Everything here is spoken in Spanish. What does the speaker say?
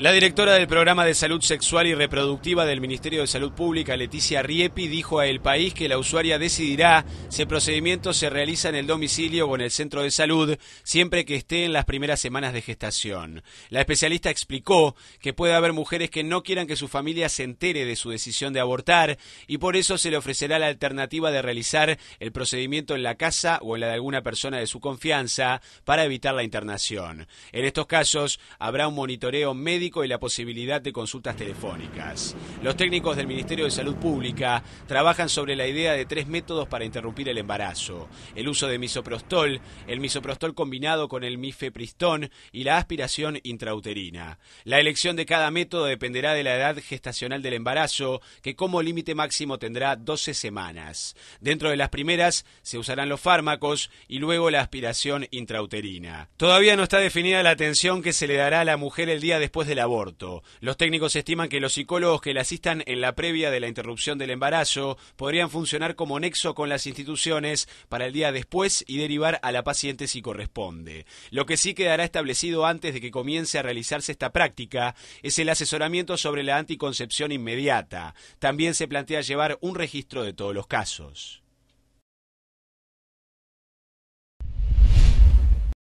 La directora del programa de salud sexual y reproductiva del Ministerio de Salud Pública, Leticia Riepi, dijo a El País que la usuaria decidirá si el procedimiento se realiza en el domicilio o en el centro de salud, siempre que esté en las primeras semanas de gestación. La especialista explicó que puede haber mujeres que no quieran que su familia se entere de su decisión de abortar y por eso se le ofrecerá la alternativa de realizar el procedimiento en la casa o en la de alguna persona de su confianza para evitar la internación. En estos casos habrá un monitoreo médico y la posibilidad de consultas telefónicas. Los técnicos del Ministerio de Salud Pública trabajan sobre la idea de tres métodos para interrumpir el embarazo. El uso de misoprostol, el misoprostol combinado con el mifepristón y la aspiración intrauterina. La elección de cada método dependerá de la edad gestacional del embarazo, que como límite máximo tendrá 12 semanas. Dentro de las primeras se usarán los fármacos y luego la aspiración intrauterina. Todavía no está definida la atención que se le dará a la mujer el día después de aborto. Los técnicos estiman que los psicólogos que la asistan en la previa de la interrupción del embarazo podrían funcionar como nexo con las instituciones para el día después y derivar a la paciente si corresponde. Lo que sí quedará establecido antes de que comience a realizarse esta práctica es el asesoramiento sobre la anticoncepción inmediata. También se plantea llevar un registro de todos los casos.